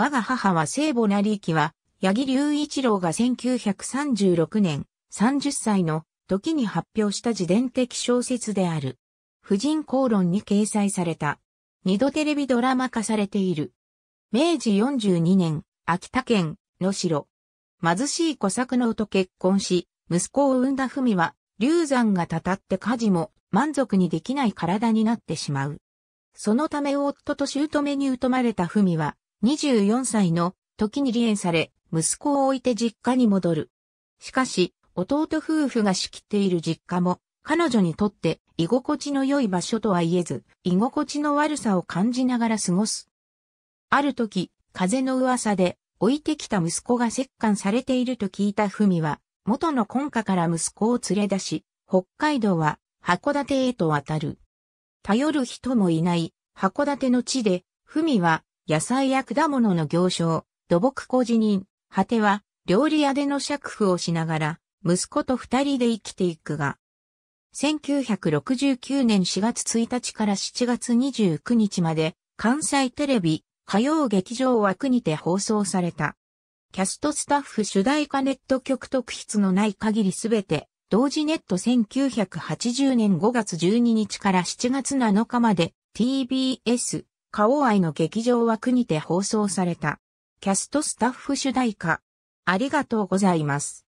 我が母は聖母なりいきは、八木隆一郎が1936年30歳の時に発表した自伝的小説である。婦人公論に掲載された。二度テレビドラマ化されている。明治42年、秋田県、野城。貧しい小作農と結婚し、息子を産んだ文は、流産がたたって家事も満足にできない体になってしまう。そのため夫と姑に疎まれた文は、24歳の時に離縁され、息子を置いて実家に戻る。しかし、弟夫婦が仕切っている実家も、彼女にとって居心地の良い場所とは言えず、居心地の悪さを感じながら過ごす。ある時、風の噂で、置いてきた息子が折檻されていると聞いた文は、元の根下から息子を連れ出し、北海道は函館へと渡る。頼る人もいない函館の地で、文は野菜や果物の行商、土木工事人、果ては、料理屋での釈夫をしながら、息子と二人で生きていくが、1969年4月1日から7月29日まで、関西テレビ、火曜劇場枠にて放送された。キャストスタッフ主題歌ネット局特筆のない限りすべて、同時ネット1980年5月12日から7月7日まで TBS 花王愛の劇場枠にて放送された。キャストスタッフ主題歌。ありがとうございます。